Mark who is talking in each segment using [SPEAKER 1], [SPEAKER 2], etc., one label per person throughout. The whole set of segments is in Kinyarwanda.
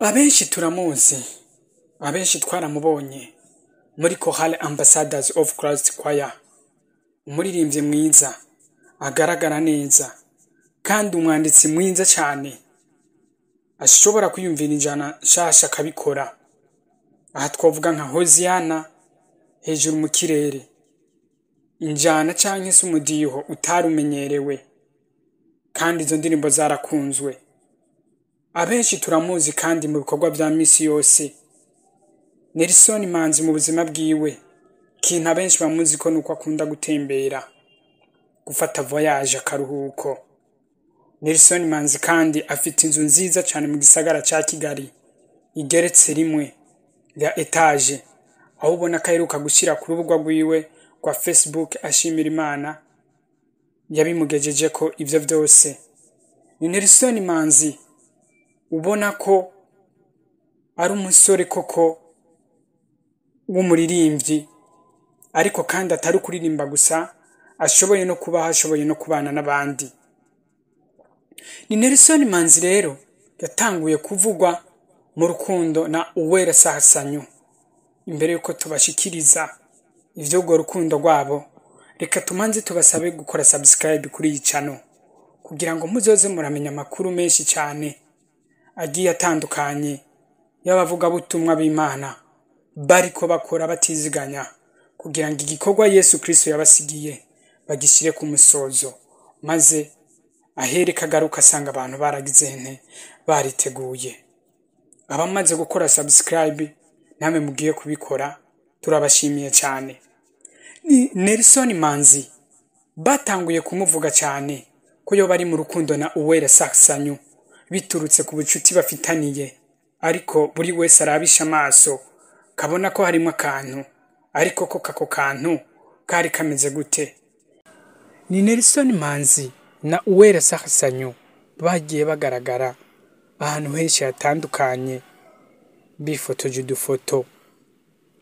[SPEAKER 1] abenshi turamuzi abenshi twaramubonye muri Choral Ambassadors of Christ Choir umuririmbyi mwiza agaragara neza kandi umwanditsi mwiza cyane ashobora kwiyumvira injyana nshasha akabikora aha twavuga nka hoziyana hejuru mu kirere injyana cyangwa se umudiho utarumenyerewe kandi izo ndirimbo zarakunzwe abenshi turamuzi kandi mu bikorwa bya minsi yose nelson manzi mu buzima bwiwe ikintu abenshi bamuzi ko ni uko akunda gutembera gufata voyage akaruhuko nelson manzi kandi afite inzu nziza cyane mu gisagara cya kigali igeretse rimwe ya etaje aho ubona ko aheruka gushyira ku rubuga rwiwe rwa facebook ashimira imana yabimugejeje ko ibyo byose ni nelson manzi ubona ko ari umusore koko w'umuririmbyi ariko kandi atari kuririmba gusa ashoboye no kuba ashoboye no kubana n'abandi ni Nelson Manzi rero yatanguye kuvugwa mu rukundo na Uwera Sahasanyu imbere y'uko tubashikiriza iby'urwo rukundo rwabo reka tumanze tubasabe gukora subscribe kuri iyi channel kugira ngo muzoze muramenya amakuru menshi cyane agiye atandukanye y'abavugabutumwa b'Imana bariko bakora batiziganya kugira ngo igikorwa Yesu Kristo yabasigiye bagishyire ku musozo maze ahere kagaruka asanga abantu baragizente bariteguye abamaze gukora subscribe namwe mugiye kubikora turabashimiye cyane ni Nelson Manzi batanguye kumuvuga cyane ko yo bari mu rukundo na Uwera Sasanyu biturutse ku bucuti bafitaniye ariko buri wese arabisha amaso kabona ko harimo akantu ariko ko kako kantu kari kameze gute ni nelson manzi na uwera sahasanyu bagiye bagaragara ahantu henshi hatandukanye bifotoje udufoto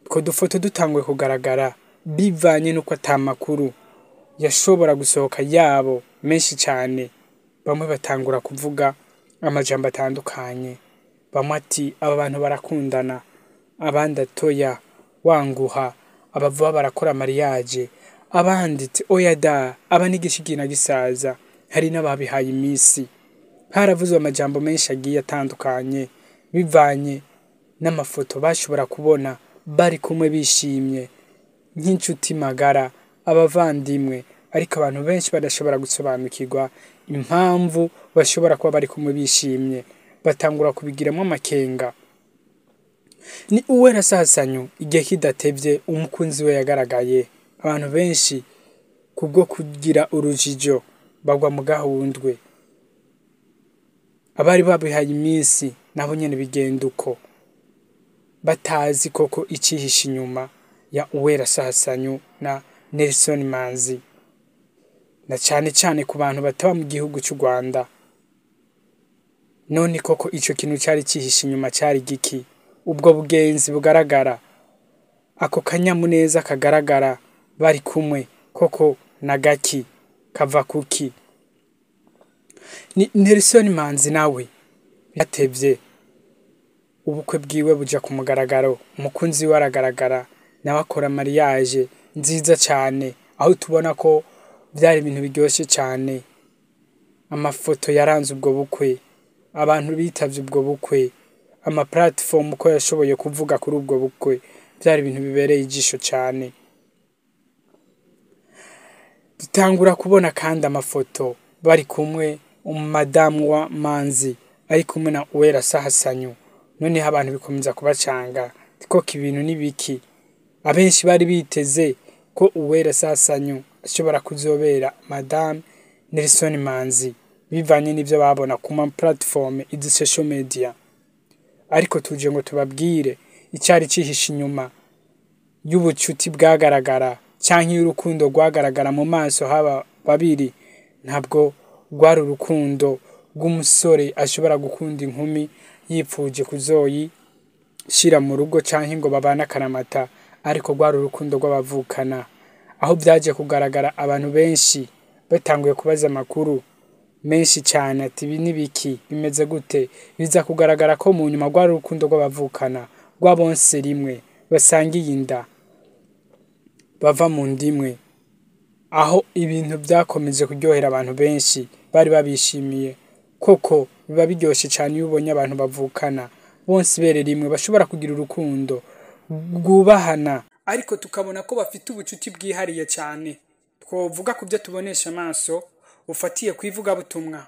[SPEAKER 1] utwo dufoto dutanguye kugaragara bivanye n'uko atamakuru yashobora gusohoka yabo menshi cyane bamwe batangura kuvuga amajambo atandukanye bamwe ati aba bantu barakundana abandi atoya wanguha abavuba barakora mariage abandi ati oya da aba ni igishigina gisaza hari n'ababihaye iminsi haravuzwe amajambo menshi agiye atandukanye bivanye n'amafoto bashobora kubona bari kumwe bishimye nk'inshuti magara abavandimwe ariko abantu benshi badashobora gusobanukirwa impamvu bashobora kuba bari kumwe bishimye batangura kubigiramo amakenga ni uwera sasanyu igihe kidatebye umukunzi we yagaragaye abantu benshi kubwo kugira urujijo bagwa mu gahundwe abari babihaye iminsi nabo nyine bigenda uko batazi koko icihishe inyuma ya uwera sasanyu na Nelson Manzi na cyane cyane ku bantu bataba mu gihugu cy'u Rwanda none koko icyo kintu cyari cyihishe inyuma cyari giki ubwo bugenzi bugaragara ako kanyamuneza kagaragara bari kumwe koko na gaki kava kuki ni Manzi nawe yatebye ubukwe bwiwe buja ku mugaragaro umukunzi we aragaragara nawe akora mariage nziza cyane aho tubona ko byari ibintu biryoshye cyane, amafoto yaranze ubwo bukwe, abantu bitabye ubwo bukwe, amapuratifomu uko yashoboye kuvuga kuri ubwo bukwe, byari ibintu bibereye ijisho cyane. Dutangura kubona kandi amafoto bari kumwe umadamu wa Manzi ari kumwe na Uwera sahasanyu noneho abantu bikomeza kubacanga, ati ibintu n’ibiki Abenshi bari biteze ko uwera sasanyu ashobora kuzobera madame Nelson Manzi bivanye n'ibyo babona ku ma platform izi social media ariko tuje ngo tubabwire icyari cyihishe inyuma y'ubucuti bwagaragara cyangwa y'urukundo rwagaragara mu maso haba babiri ntabwo rwari urukundo rw'umusore ashobora gukunda inkumi yipfuje kuzoyishyira mu rugo cyangwa ngo babane akaramata ariko rwari urukundo rw'abavukana aho byaje kugaragara abantu benshi batanguye kubaza amakuru menshi cyane ati ibi n'ibiki bimeze gute biza kugaragara ko mu nyuma rwari urukundo rw'abavukana rw'abonse rimwe basangiye inda bava mu nda imwe aho ibintu byakomeje kuryohera abantu benshi bari babishimiye koko biba biryoshye cyane iyo ubonye abantu bavukana bose ibere rimwe bashobora kugira urukundo bwubahana ariko tukabona ko bafite ubucuti bwihariye cyane twavuga ku byo tubonesha amaso ufatiye ku ivugabutumwa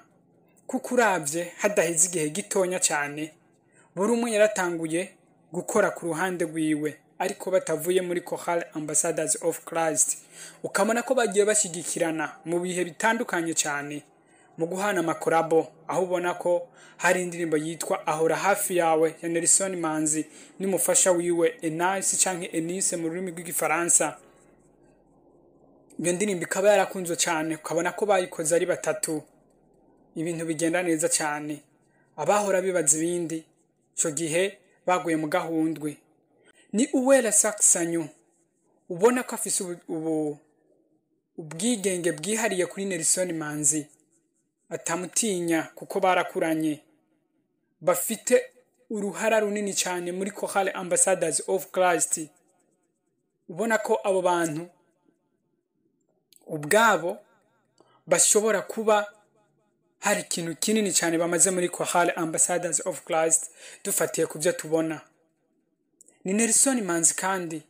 [SPEAKER 1] kuko urabye hadaheze igihe gitonya cyane buri umwe yaratanguye gukora ku ruhande rwiwe ariko batavuye muri Choral Ambassadors of Christ ukabona ko bagiye bashyigikirana mu bihe bitandukanye cyane mu guhana amakorabo aho ubona ko hari indirimbo yitwa ahora hafi yawe ya Nelson Manzi n'umufasha wiwe Enise cyangwa Enise mu rurimi rw'igifaransa iyo ndirimbo ikaba yarakunzwe cyane ukabona ko bayikoze ari batatu ibintu bigenda neza cyane abahora bibaza ibindi icyo gihe baguye mu gahundwe ni uwera sakisanyu ubona ko afise ubwigenge bwihariye kuri Nelson Manzi batamutinya kuko barakuranye bafite uruhara runini cyane muri kohale ambasadazi of kirasiti ubona ko abo bantu ubwabo bashobora kuba hari ikintu kinini cyane bamaze muri kohale ambasadazi of kirasiti dufatiye ku byo tubona ni Nelson manzi kandi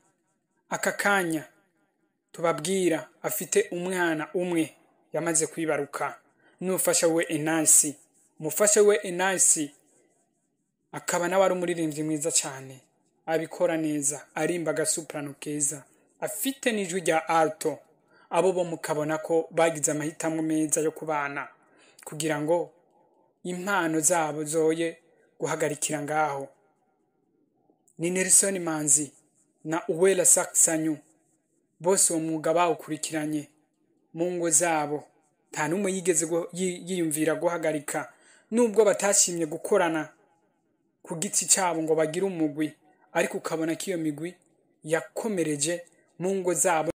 [SPEAKER 1] aka kanya tubabwira afite umwana umwe yamaze kwibaruka n'umufasha we enansi umufasha we enansi akaba nawe ari umuririmbyi mwiza cyane abikora neza arimba agasupurano keza afite n'ijwi rya alto abo bo mukabona ko bagize amahitamo meza yo kubana kugira ngo impano zabo zoye guhagarikira ngaho ni Nelson manzi na uwera sakisanyu bose uwo mwuga bawukurikiranye mu ngo zabo nta n'umwe yigeze yiyumvira guhagarika nubwo batashimye gukorana ku giti cyabo ngo bagire umugwi ariko ukabona ko iyo migwi yakomereje mu ngo zabo